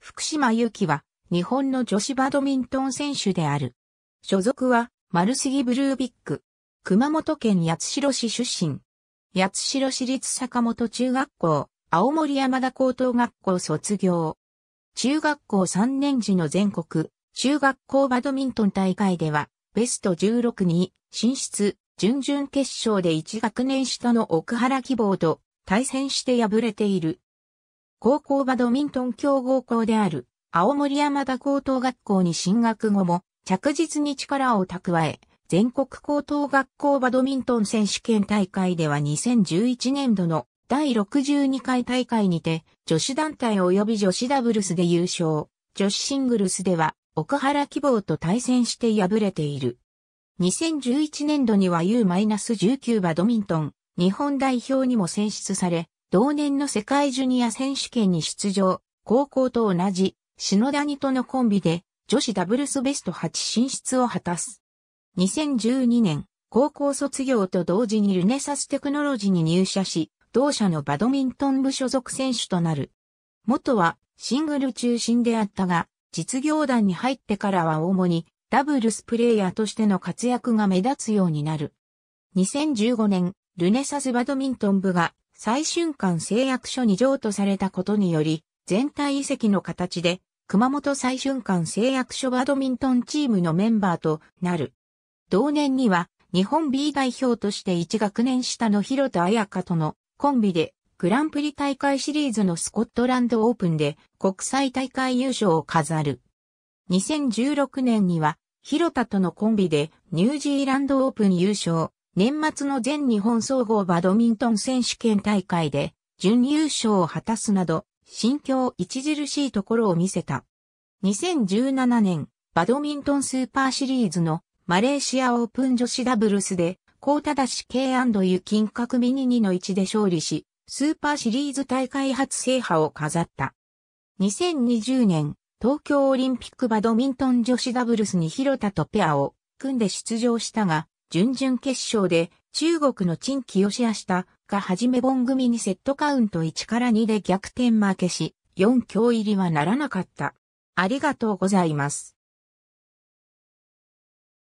福島由紀は日本の女子バドミントン選手である。所属は丸杉ブルービック。熊本県八代市出身。八代市立坂本中学校、青森山田高等学校卒業。中学校3年時の全国、中学校バドミントン大会では、ベスト16に進出、準々決勝で1学年下の奥原希望と対戦して敗れている。高校バドミントン強豪校である青森山田高等学校に進学後も着実に力を蓄え、全国高等学校バドミントン選手権大会では2011年度の第62回大会にて女子団体及び女子ダブルスで優勝、女子シングルスでは奥原希望と対戦して敗れている。2011年度には U-19 バドミントン日本代表にも選出され、同年の世界ジュニア選手権に出場、高校と同じ、篠谷とのコンビで、女子ダブルスベスト8進出を果たす。2012年、高校卒業と同時にルネサステクノロジーに入社し、同社のバドミントン部所属選手となる。元はシングル中心であったが、実業団に入ってからは主にダブルスプレイヤーとしての活躍が目立つようになる。2015年、ルネサスバドミントン部が最春間誓約書に譲渡されたことにより、全体移籍の形で、熊本最春間誓約書バドミントンチームのメンバーとなる。同年には、日本 B 代表として1学年下の広田彩香とのコンビで、グランプリ大会シリーズのスコットランドオープンで国際大会優勝を飾る。2016年には、広田とのコンビでニュージーランドオープン優勝。年末の全日本総合バドミントン選手権大会で準優勝を果たすなど、心境著しいところを見せた。2017年、バドミントンスーパーシリーズのマレーシアオープン女子ダブルスで、コータダシ K&U 金閣ミニ2の1で勝利し、スーパーシリーズ大会初制覇を飾った。2020年、東京オリンピックバドミントン女子ダブルスに広田とペアを組んで出場したが、準々決勝で中国の陳清ししたがはじめ本組にセットカウント1から2で逆転負けし、4強入りはならなかった。ありがとうございます。